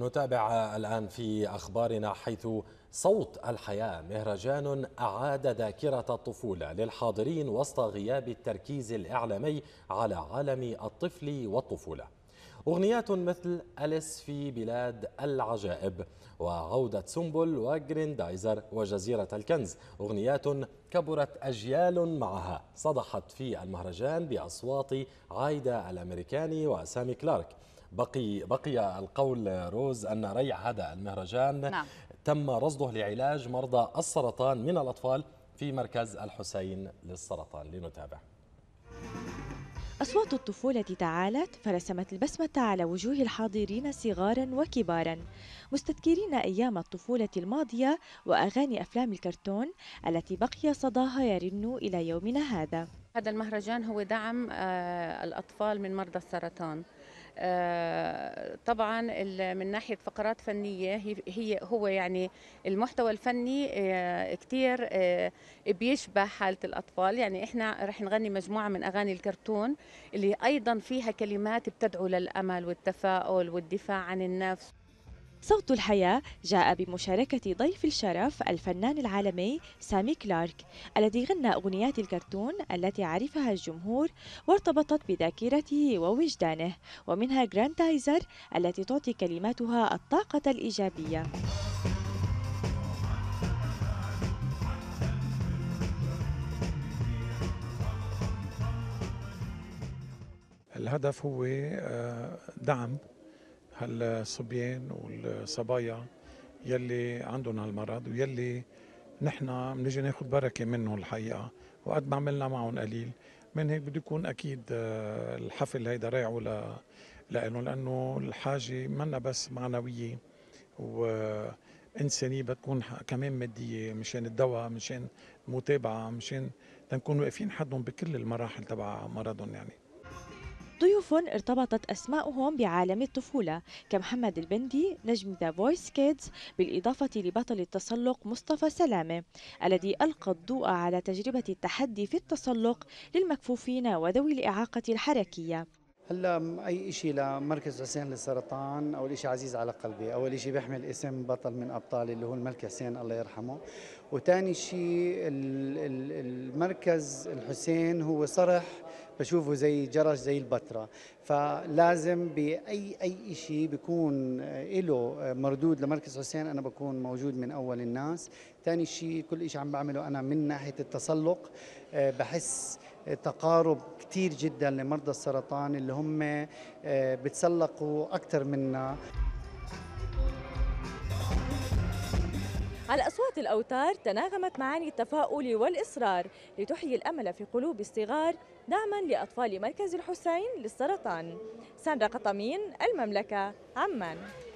نتابع الآن في أخبارنا حيث صوت الحياة مهرجان أعاد ذاكرة الطفولة للحاضرين وسط غياب التركيز الإعلامي على عالم الطفل والطفولة أغنيات مثل أليس في بلاد العجائب وعودة سنبل وجريندايزر وجزيرة الكنز أغنيات كبرت أجيال معها صدحت في المهرجان بأصوات عايدة الأمريكاني وسامي كلارك بقي بقي القول روز أن ريع هذا المهرجان نعم. تم رصده لعلاج مرضى السرطان من الأطفال في مركز الحسين للسرطان لنتابع أصوات الطفولة تعالت فرسمت البسمة على وجوه الحاضرين صغارا وكبارا مستذكرين أيام الطفولة الماضية وأغاني أفلام الكرتون التي بقي صداها يرن إلى يومنا هذا هذا المهرجان هو دعم آه، الأطفال من مرضى السرطان آه، طبعا من ناحيه فقرات فنيه هي هو يعني المحتوى الفني آه، كثير آه، بيشبه حاله الاطفال يعني احنا رح نغني مجموعه من اغاني الكرتون اللي ايضا فيها كلمات بتدعو للامل والتفاؤل والدفاع عن النفس صوت الحياة جاء بمشاركة ضيف الشرف الفنان العالمي سامي كلارك الذي غنى أغنيات الكرتون التي عرفها الجمهور وارتبطت بذاكرته ووجدانه ومنها جراند تايزر التي تعطي كلماتها الطاقة الإيجابية الهدف هو آه، دعم هالصبيان والصبايا يلي عندهم هالمرض ويلي نحن بنيجي ناخذ بركه منهم الحقيقه وقد ما عملنا معهم قليل من هيك بده يكون اكيد آه، الحفل هيدا رايعه ل... لانه لانه الحاجه منا بس معنويه وانسانيه بتكون كمان ماديه مشان الدواء مشان المتابعه مشان تنكون واقفين حدهم بكل المراحل تبع مرضهم يعني ضيوف ارتبطت أسماؤهم بعالم الطفولة كمحمد البندي نجم ذا فويس كيدز بالإضافة لبطل التسلق مصطفى سلامة الذي ألقى الضوء على تجربة التحدي في التسلق للمكفوفين وذوي الإعاقة الحركية هلا اي شيء لمركز حسين للسرطان اول شيء عزيز على قلبي اول شيء بيحمل اسم بطل من ابطالي اللي هو الملك حسين الله يرحمه وثاني شيء المركز الحسين هو صرح بشوفه زي جرس زي البتراء فلازم باي اي شيء بيكون آه، له آه، مردود لمركز حسين انا بكون موجود من اول الناس ثاني شيء كل شيء عم بعمله انا من ناحيه التسلق آه، بحس تقارب كثير جدا لمرضى السرطان اللي هم بتسلقوا اكثر منا على أصوات الأوتار تناغمت معاني التفاؤل والإصرار لتحيي الأمل في قلوب الصغار دعما لأطفال مركز الحسين للسرطان ساندرا قطمين المملكة عمان